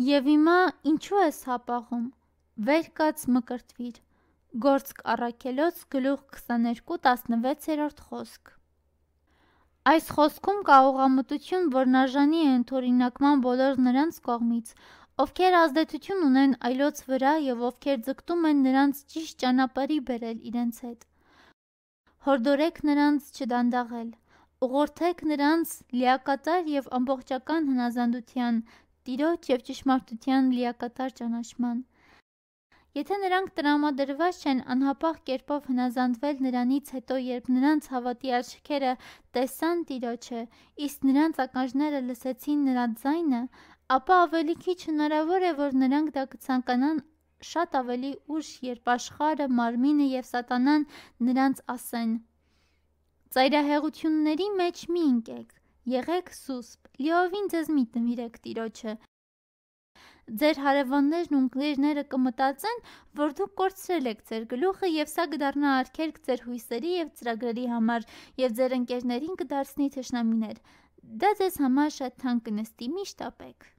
Եվ հիմա ինչու ես հապաղում։ Վեր կաց մկրտվիր։ Գործք առաքելոց գլուխ 22-16-րդ խոսք։ Այս խոսքում կա ուղամտություն, որ նաժանի է ընդօրինակման բոլոր նրանց կողմից, ովքեր ազդեցություն ունեն այլոց վրա եւ ովքեր ձգտում են նրանց ճիշտ ճանապարհի բերել իրենց հետ։ Հորդորեք նրանց չդանդաղել։ Ուղորդեք նրանց լիակատար եւ ամբողջական հնազանդության Տիրոջ եւ ճշմարտության լիակատար ճանաչման։ Եթե նրանք տրամադրված չեն անհապաղ կերպով հնազանդվել նրանից հետո, երբ նրանց հավատի աչքերը տեսան Տիրոջը, իսկ նրանց ականջները լսեցին նրա ձայնը, ապա ավելի քիչ հնարավոր է, որ նրանք դա կցանկանան շատ ավելի ուշ, երբ աշխարը, մարմինը եւ սատանան նրանց ասեն. Ծայրահեղությունների մեջ մի ընկեք, Եղեք սուսպ, լիովին ձեզ մի տմիրեք տիրոջը։ Ձեր հարևաններն ու ընկերները կմտածեն, որ դուք կորցրել եք ձեր գլուխը եւ սա կդառնա արգելք ձեր հույսերի եւ ծրագրերի համար եւ ձեր ընկերներին կդարձնի թշնամիներ։ Դա ձեզ համար շատ թանկ կնստի, միշտ ապեք։